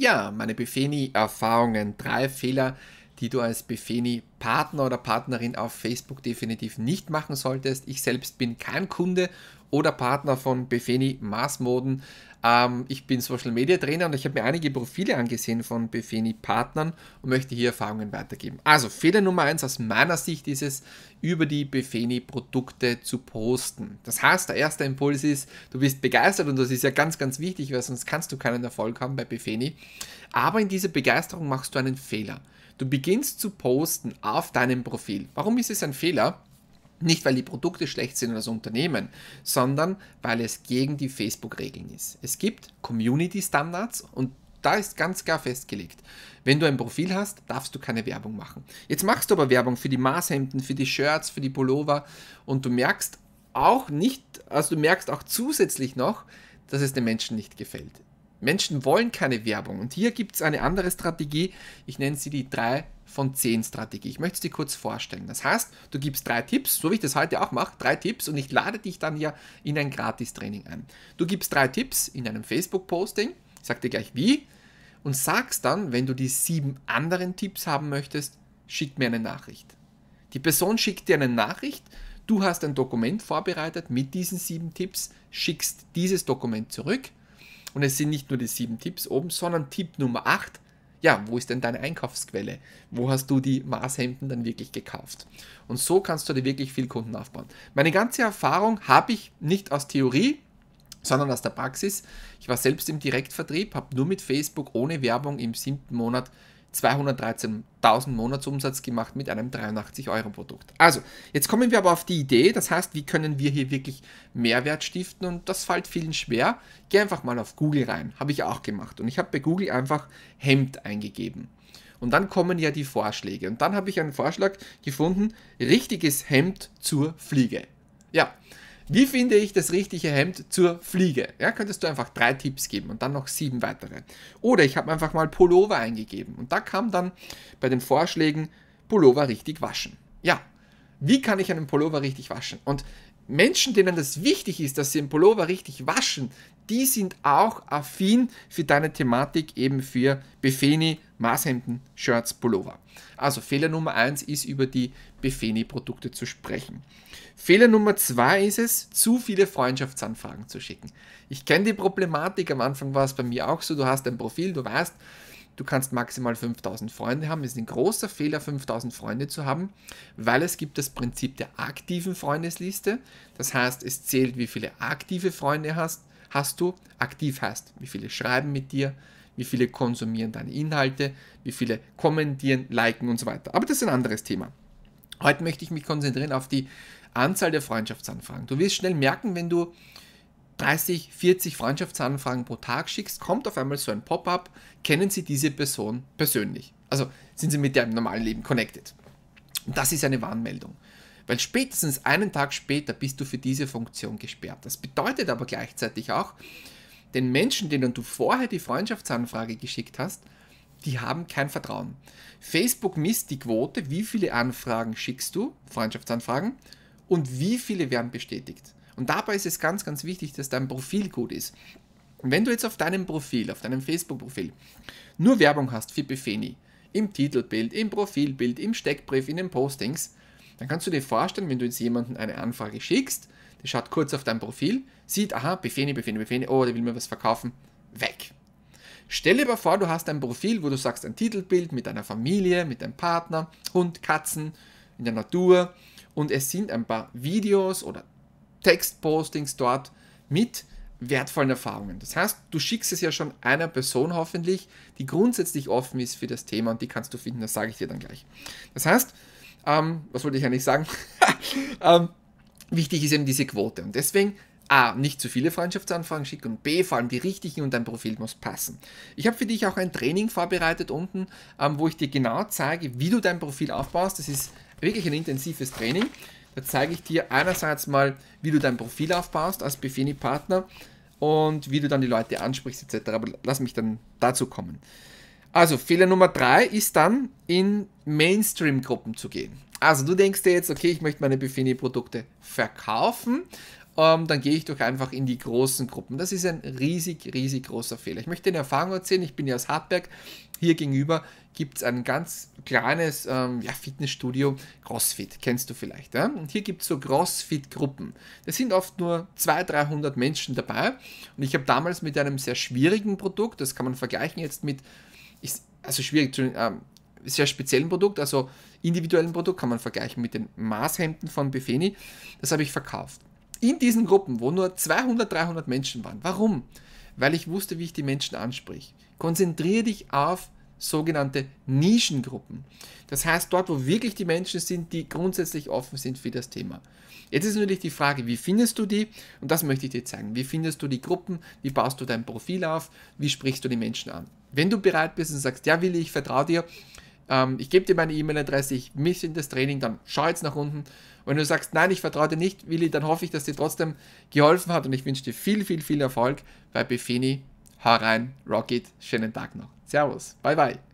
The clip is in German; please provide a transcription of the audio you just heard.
Ja, meine Buffini-Erfahrungen. Drei Fehler, die du als Buffini-Partner oder Partnerin auf Facebook definitiv nicht machen solltest. Ich selbst bin kein Kunde oder Partner von Befeni Maßmoden. Ähm, ich bin Social Media Trainer und ich habe mir einige Profile angesehen von Befeni Partnern und möchte hier Erfahrungen weitergeben. Also Fehler Nummer eins aus meiner Sicht ist es, über die Befeni Produkte zu posten. Das heißt, der erste Impuls ist, du bist begeistert und das ist ja ganz, ganz wichtig, weil sonst kannst du keinen Erfolg haben bei Befeni. Aber in dieser Begeisterung machst du einen Fehler. Du beginnst zu posten auf deinem Profil. Warum ist es ein Fehler? Nicht, weil die Produkte schlecht sind oder das Unternehmen, sondern weil es gegen die Facebook-Regeln ist. Es gibt Community-Standards und da ist ganz klar festgelegt. Wenn du ein Profil hast, darfst du keine Werbung machen. Jetzt machst du aber Werbung für die Maßhemden, für die Shirts, für die Pullover und du merkst auch nicht, also du merkst auch zusätzlich noch, dass es den Menschen nicht gefällt. Menschen wollen keine Werbung und hier gibt es eine andere Strategie, ich nenne sie die drei von 10 Strategie. Ich möchte es dir kurz vorstellen. Das heißt, du gibst drei Tipps, so wie ich das heute auch mache, drei Tipps und ich lade dich dann ja in ein Gratis-Training ein. Du gibst drei Tipps in einem Facebook-Posting, ich sage dir gleich wie, und sagst dann, wenn du die sieben anderen Tipps haben möchtest, schick mir eine Nachricht. Die Person schickt dir eine Nachricht, du hast ein Dokument vorbereitet mit diesen sieben Tipps, schickst dieses Dokument zurück und es sind nicht nur die sieben Tipps oben, sondern Tipp Nummer 8, ja, wo ist denn deine Einkaufsquelle? Wo hast du die Maßhemden dann wirklich gekauft? Und so kannst du dir wirklich viel Kunden aufbauen. Meine ganze Erfahrung habe ich nicht aus Theorie, sondern aus der Praxis. Ich war selbst im Direktvertrieb, habe nur mit Facebook ohne Werbung im siebten Monat 213.000 Monatsumsatz gemacht mit einem 83-Euro-Produkt. Also, jetzt kommen wir aber auf die Idee, das heißt, wie können wir hier wirklich Mehrwert stiften und das fällt vielen schwer. Geh einfach mal auf Google rein, habe ich auch gemacht und ich habe bei Google einfach Hemd eingegeben. Und dann kommen ja die Vorschläge und dann habe ich einen Vorschlag gefunden, richtiges Hemd zur Fliege. Ja, wie finde ich das richtige Hemd zur Fliege? Ja, könntest du einfach drei Tipps geben und dann noch sieben weitere. Oder ich habe einfach mal Pullover eingegeben und da kam dann bei den Vorschlägen Pullover richtig waschen. Ja, wie kann ich einen Pullover richtig waschen? Und Menschen, denen das wichtig ist, dass sie den Pullover richtig waschen, die sind auch affin für deine Thematik, eben für Befeni, Maßhemden, Shirts, Pullover. Also Fehler Nummer 1 ist, über die Befeni-Produkte zu sprechen. Fehler Nummer 2 ist es, zu viele Freundschaftsanfragen zu schicken. Ich kenne die Problematik, am Anfang war es bei mir auch so, du hast ein Profil, du weißt, Du kannst maximal 5000 Freunde haben. Es ist ein großer Fehler, 5000 Freunde zu haben, weil es gibt das Prinzip der aktiven Freundesliste. Das heißt, es zählt, wie viele aktive Freunde hast, hast du, aktiv heißt, wie viele schreiben mit dir, wie viele konsumieren deine Inhalte, wie viele kommentieren, liken und so weiter. Aber das ist ein anderes Thema. Heute möchte ich mich konzentrieren auf die Anzahl der Freundschaftsanfragen. Du wirst schnell merken, wenn du 30, 40 Freundschaftsanfragen pro Tag schickst, kommt auf einmal so ein Pop-up, kennen Sie diese Person persönlich? Also sind Sie mit der im normalen Leben connected. Und das ist eine Warnmeldung. Weil spätestens einen Tag später bist du für diese Funktion gesperrt. Das bedeutet aber gleichzeitig auch, den Menschen, denen du vorher die Freundschaftsanfrage geschickt hast, die haben kein Vertrauen. Facebook misst die Quote, wie viele Anfragen schickst du, Freundschaftsanfragen, und wie viele werden bestätigt. Und dabei ist es ganz, ganz wichtig, dass dein Profil gut ist. Und wenn du jetzt auf deinem Profil, auf deinem Facebook-Profil, nur Werbung hast für Befeni, im Titelbild, im Profilbild, im Steckbrief, in den Postings, dann kannst du dir vorstellen, wenn du jetzt jemanden eine Anfrage schickst, der schaut kurz auf dein Profil, sieht, aha, Befehle, Befehle, Befehle, oh, der will mir was verkaufen, weg. Stell dir aber vor, du hast ein Profil, wo du sagst, ein Titelbild mit deiner Familie, mit deinem Partner, Hund, Katzen, in der Natur und es sind ein paar Videos oder Textpostings dort mit wertvollen Erfahrungen. Das heißt, du schickst es ja schon einer Person hoffentlich, die grundsätzlich offen ist für das Thema und die kannst du finden, das sage ich dir dann gleich. Das heißt, ähm, was wollte ich eigentlich sagen? ähm, wichtig ist eben diese Quote und deswegen A, nicht zu viele Freundschaftsanfragen schicken und B, vor allem die richtigen und dein Profil muss passen. Ich habe für dich auch ein Training vorbereitet unten, ähm, wo ich dir genau zeige, wie du dein Profil aufbaust. Das ist wirklich ein intensives Training. Da zeige ich dir einerseits mal, wie du dein Profil aufbaust als Befini-Partner und wie du dann die Leute ansprichst etc. Aber lass mich dann dazu kommen. Also Fehler Nummer drei ist dann, in Mainstream-Gruppen zu gehen. Also du denkst dir jetzt, okay, ich möchte meine Befini-Produkte verkaufen ähm, dann gehe ich doch einfach in die großen Gruppen. Das ist ein riesig, riesig großer Fehler. Ich möchte eine Erfahrung erzählen. Ich bin ja aus Hartberg. Hier gegenüber gibt es ein ganz kleines ähm, ja, Fitnessstudio, CrossFit, kennst du vielleicht. Ja? Und hier gibt es so CrossFit-Gruppen. Da sind oft nur 200, 300 Menschen dabei. Und ich habe damals mit einem sehr schwierigen Produkt, das kann man vergleichen jetzt mit, ist, also schwierig, ähm, sehr speziellen Produkt, also individuellen Produkt, kann man vergleichen mit den Maßhemden von Buffini. Das habe ich verkauft in diesen Gruppen, wo nur 200, 300 Menschen waren. Warum? Weil ich wusste, wie ich die Menschen ansprich. Konzentriere dich auf sogenannte Nischengruppen. Das heißt, dort, wo wirklich die Menschen sind, die grundsätzlich offen sind für das Thema. Jetzt ist natürlich die Frage, wie findest du die? Und das möchte ich dir zeigen. Wie findest du die Gruppen? Wie baust du dein Profil auf? Wie sprichst du die Menschen an? Wenn du bereit bist und sagst, ja, Willi, ich vertraue dir, ähm, ich gebe dir meine E-Mail-Adresse, ich mische in das Training, dann schau jetzt nach unten. wenn du sagst, nein, ich vertraue dir nicht, Willi, dann hoffe ich, dass dir trotzdem geholfen hat und ich wünsche dir viel, viel, viel Erfolg bei Befini. Hau rein, Rocket, schönen Tag noch. Servus, bye bye.